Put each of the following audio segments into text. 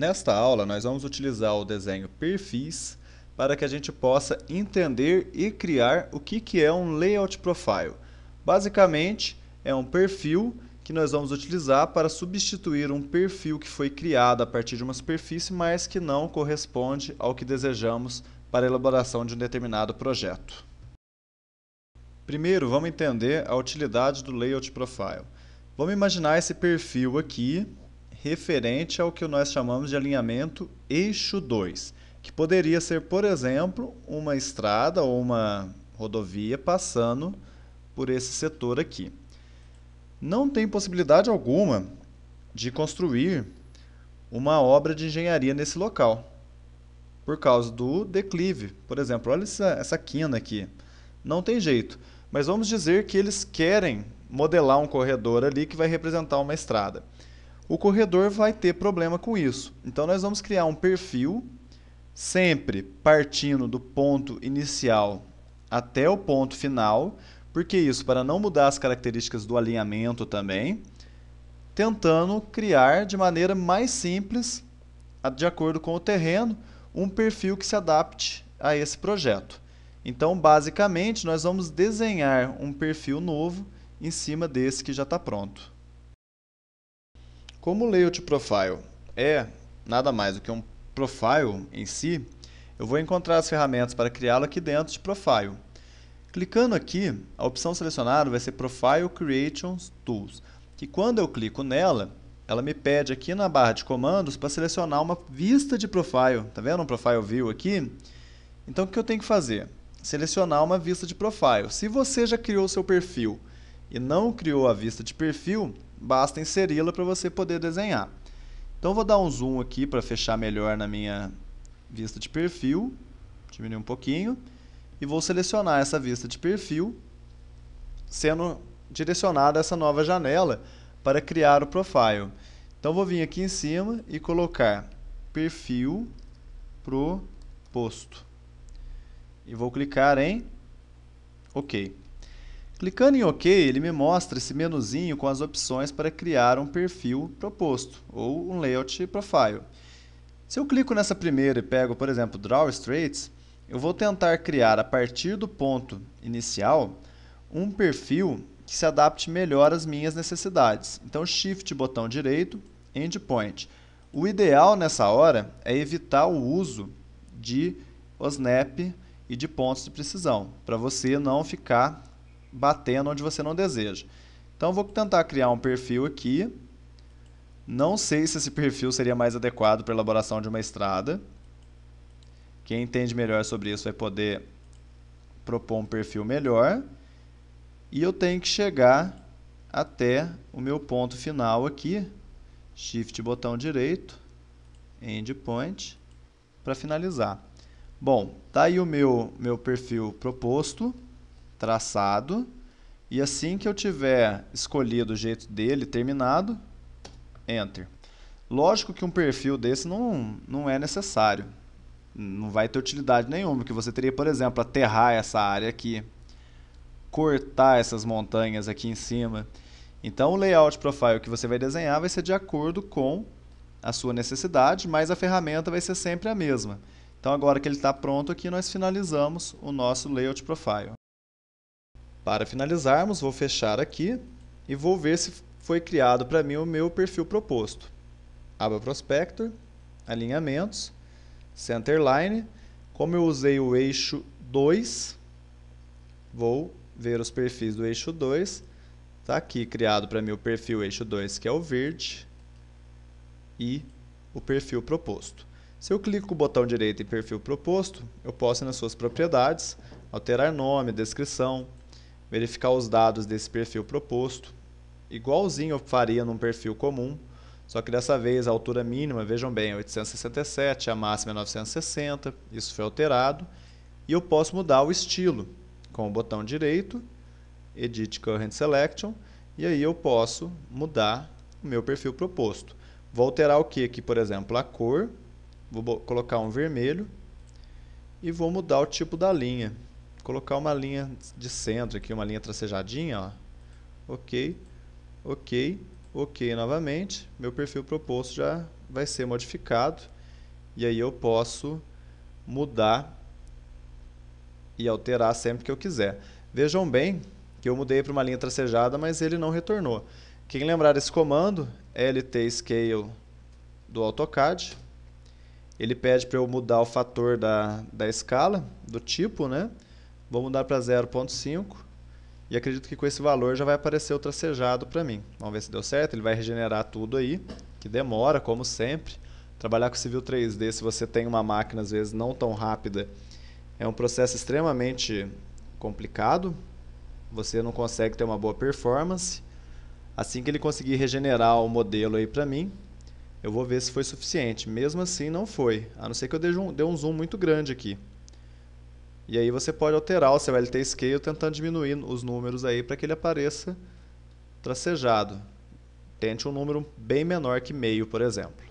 Nesta aula, nós vamos utilizar o desenho perfis para que a gente possa entender e criar o que, que é um Layout Profile. Basicamente, é um perfil que nós vamos utilizar para substituir um perfil que foi criado a partir de uma superfície, mas que não corresponde ao que desejamos para a elaboração de um determinado projeto. Primeiro, vamos entender a utilidade do Layout Profile. Vamos imaginar esse perfil aqui, referente ao que nós chamamos de alinhamento eixo 2, que poderia ser, por exemplo, uma estrada ou uma rodovia passando por esse setor aqui. Não tem possibilidade alguma de construir uma obra de engenharia nesse local, por causa do declive. Por exemplo, olha essa, essa quina aqui. Não tem jeito. Mas vamos dizer que eles querem modelar um corredor ali que vai representar uma estrada o corredor vai ter problema com isso. Então, nós vamos criar um perfil, sempre partindo do ponto inicial até o ponto final, porque isso, para não mudar as características do alinhamento também, tentando criar de maneira mais simples, de acordo com o terreno, um perfil que se adapte a esse projeto. Então, basicamente, nós vamos desenhar um perfil novo em cima desse que já está pronto. Como o Layout Profile é nada mais do que um profile em si, eu vou encontrar as ferramentas para criá-lo aqui dentro de Profile. Clicando aqui, a opção selecionada vai ser Profile Creation Tools, que quando eu clico nela, ela me pede aqui na barra de comandos para selecionar uma vista de profile. Tá vendo um profile view aqui? Então o que eu tenho que fazer? Selecionar uma vista de profile. Se você já criou o seu perfil e não criou a vista de perfil, basta inseri-la para você poder desenhar. Então vou dar um zoom aqui para fechar melhor na minha vista de perfil, diminuir um pouquinho, e vou selecionar essa vista de perfil, sendo direcionada essa nova janela para criar o profile. Então vou vir aqui em cima e colocar perfil proposto. E vou clicar em OK. Clicando em OK, ele me mostra esse menuzinho com as opções para criar um perfil proposto, ou um layout profile. Se eu clico nessa primeira e pego, por exemplo, Draw Straits, eu vou tentar criar a partir do ponto inicial um perfil que se adapte melhor às minhas necessidades. Então, Shift, botão direito, Endpoint. O ideal nessa hora é evitar o uso de OSNAP e de pontos de precisão, para você não ficar batendo onde você não deseja. Então, vou tentar criar um perfil aqui. Não sei se esse perfil seria mais adequado para a elaboração de uma estrada. Quem entende melhor sobre isso vai poder propor um perfil melhor. E eu tenho que chegar até o meu ponto final aqui. Shift botão direito, endpoint, para finalizar. Bom, tá aí o meu, meu perfil proposto traçado. E assim que eu tiver escolhido o jeito dele, terminado, Enter. Lógico que um perfil desse não, não é necessário. Não vai ter utilidade nenhuma, que você teria, por exemplo, aterrar essa área aqui, cortar essas montanhas aqui em cima. Então, o layout profile que você vai desenhar vai ser de acordo com a sua necessidade, mas a ferramenta vai ser sempre a mesma. Então, agora que ele está pronto aqui, nós finalizamos o nosso layout profile. Para finalizarmos, vou fechar aqui e vou ver se foi criado para mim o meu perfil proposto. Aba Prospector, Alinhamentos, Centerline. Como eu usei o eixo 2, vou ver os perfis do eixo 2. Está aqui criado para mim o perfil eixo 2, que é o verde, e o perfil proposto. Se eu clico com o botão direito em perfil proposto, eu posso ir nas suas propriedades, alterar nome, descrição, verificar os dados desse perfil proposto, igualzinho eu faria num perfil comum, só que dessa vez a altura mínima, vejam bem, é 867, a máxima é 960, isso foi alterado, e eu posso mudar o estilo com o botão direito, Edit Current Selection, e aí eu posso mudar o meu perfil proposto. Vou alterar o que aqui, por exemplo, a cor, vou colocar um vermelho, e vou mudar o tipo da linha colocar uma linha de centro aqui, uma linha tracejadinha, ó. ok, ok, ok novamente, meu perfil proposto já vai ser modificado, e aí eu posso mudar e alterar sempre que eu quiser. Vejam bem que eu mudei para uma linha tracejada, mas ele não retornou. Quem lembrar desse comando, LT Scale do AutoCAD, ele pede para eu mudar o fator da, da escala, do tipo, né? Vou mudar para 0.5 e acredito que com esse valor já vai aparecer o tracejado para mim. Vamos ver se deu certo, ele vai regenerar tudo aí, que demora, como sempre. Trabalhar com Civil 3D, se você tem uma máquina às vezes não tão rápida, é um processo extremamente complicado. Você não consegue ter uma boa performance. Assim que ele conseguir regenerar o modelo aí para mim, eu vou ver se foi suficiente. Mesmo assim, não foi. A não ser que eu dê um, um zoom muito grande aqui. E aí você pode alterar o seu LT Scale tentando diminuir os números aí para que ele apareça tracejado. Tente um número bem menor que meio, por exemplo.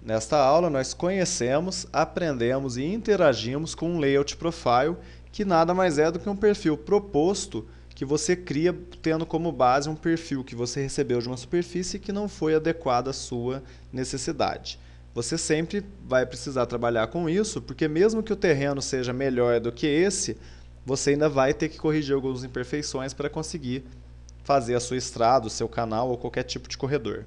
Nesta aula, nós conhecemos, aprendemos e interagimos com um layout profile, que nada mais é do que um perfil proposto que você cria tendo como base um perfil que você recebeu de uma superfície que não foi adequado à sua necessidade você sempre vai precisar trabalhar com isso, porque mesmo que o terreno seja melhor do que esse, você ainda vai ter que corrigir algumas imperfeições para conseguir fazer a sua estrada, o seu canal ou qualquer tipo de corredor.